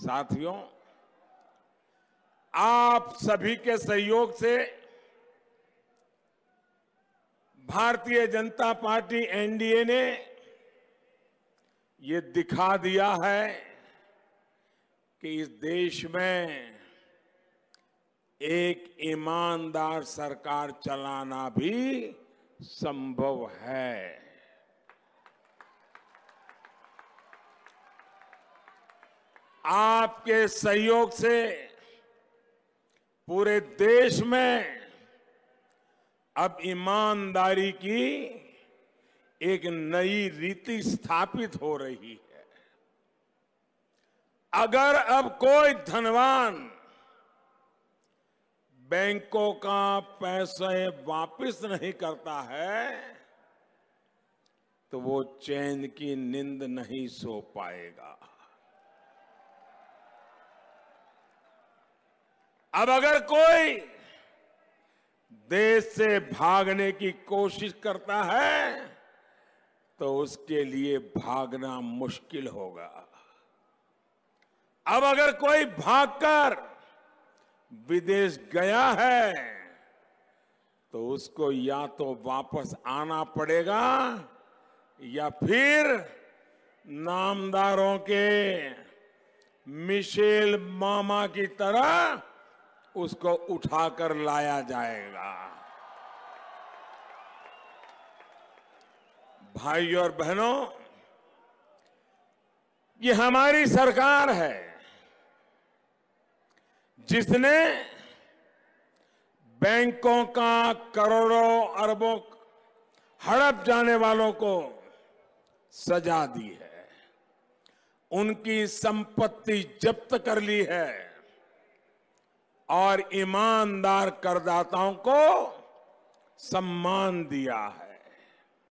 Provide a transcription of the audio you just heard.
साथियों आप सभी के सहयोग से भारतीय जनता पार्टी एनडीए ने ये दिखा दिया है कि इस देश में एक ईमानदार सरकार चलाना भी संभव है आपके सहयोग से पूरे देश में अब ईमानदारी की एक नई रीति स्थापित हो रही है अगर अब कोई धनवान बैंकों का पैसे वापस नहीं करता है तो वो चैन की नींद नहीं सो पाएगा अब अगर कोई देश से भागने की कोशिश करता है तो उसके लिए भागना मुश्किल होगा अब अगर कोई भागकर विदेश गया है तो उसको या तो वापस आना पड़ेगा या फिर नामदारों के मिशेल मामा की तरह उसको उठाकर लाया जाएगा भाई और बहनों ये हमारी सरकार है जिसने बैंकों का करोड़ों अरबों हड़प जाने वालों को सजा दी है उनकी संपत्ति जब्त कर ली है और ईमानदार करदाताओं को सम्मान दिया है